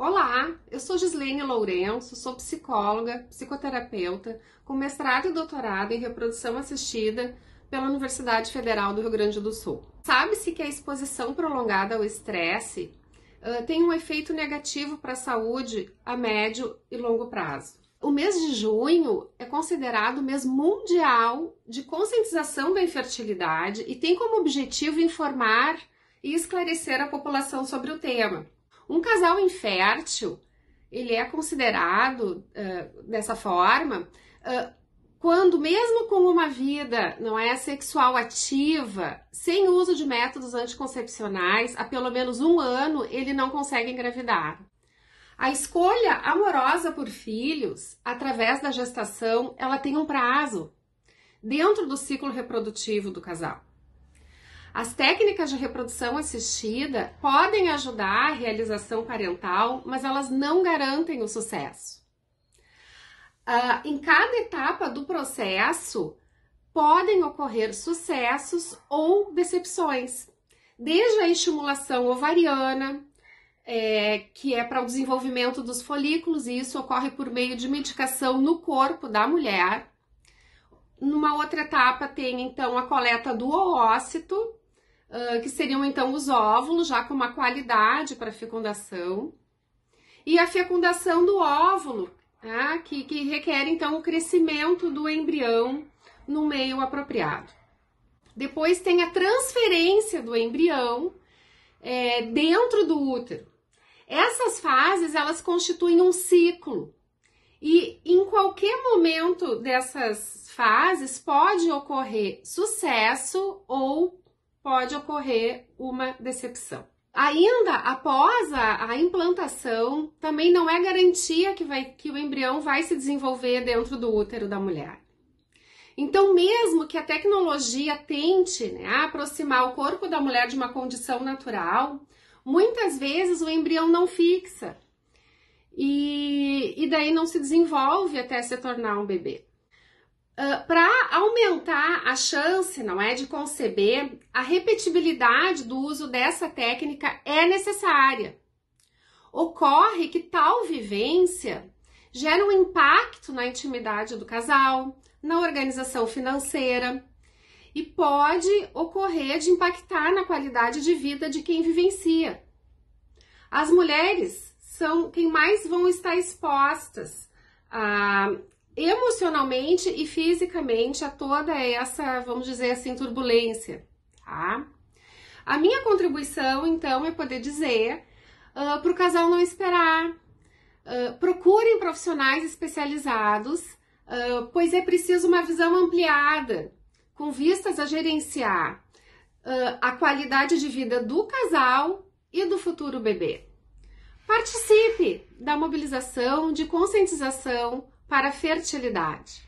Olá, eu sou Gislene Lourenço, sou psicóloga, psicoterapeuta, com mestrado e doutorado em reprodução assistida pela Universidade Federal do Rio Grande do Sul. Sabe-se que a exposição prolongada ao estresse uh, tem um efeito negativo para a saúde a médio e longo prazo. O mês de junho é considerado o mês mundial de conscientização da infertilidade e tem como objetivo informar e esclarecer a população sobre o tema. Um casal infértil, ele é considerado uh, dessa forma uh, quando, mesmo com uma vida não é sexual ativa, sem uso de métodos anticoncepcionais, há pelo menos um ano ele não consegue engravidar. A escolha amorosa por filhos, através da gestação, ela tem um prazo dentro do ciclo reprodutivo do casal. As técnicas de reprodução assistida podem ajudar a realização parental, mas elas não garantem o sucesso. Uh, em cada etapa do processo, podem ocorrer sucessos ou decepções, desde a estimulação ovariana, é, que é para o desenvolvimento dos folículos, e isso ocorre por meio de medicação no corpo da mulher. Numa outra etapa, tem então a coleta do oócito, que seriam então os óvulos, já com uma qualidade para fecundação, e a fecundação do óvulo, tá? que, que requer então o crescimento do embrião no meio apropriado. Depois tem a transferência do embrião é, dentro do útero. Essas fases elas constituem um ciclo e em qualquer momento dessas fases pode ocorrer sucesso ou pode ocorrer uma decepção. Ainda após a, a, implantação, também não é garantia que, vai, que o embrião vai se desenvolver dentro do útero da mulher. Então, mesmo que a tecnologia tente né, aproximar o corpo da mulher de uma condição natural, muitas vezes o embrião não fixa e, e daí não se desenvolve até se tornar um bebê. Ah, para aumentar a chance, não é, de conceber, a repetibilidade do uso dessa técnica é necessária. Ocorre que tal vivência gera um impacto na intimidade do casal, na organização financeira e pode ocorrer de impactar na qualidade de vida de quem vivencia. As mulheres são quem mais vão estar expostas a emocionalmente e fisicamente a toda essa, vamos dizer assim, turbulência, tá? A minha contribuição, então, é poder dizer uh, ah, para o casal não esperar. Uh, procurem profissionais especializados, uh, pois é preciso uma visão ampliada, com vistas a gerenciar a qualidade de vida do casal e do futuro bebê. Participe da mobilização de conscientização para fertilidade.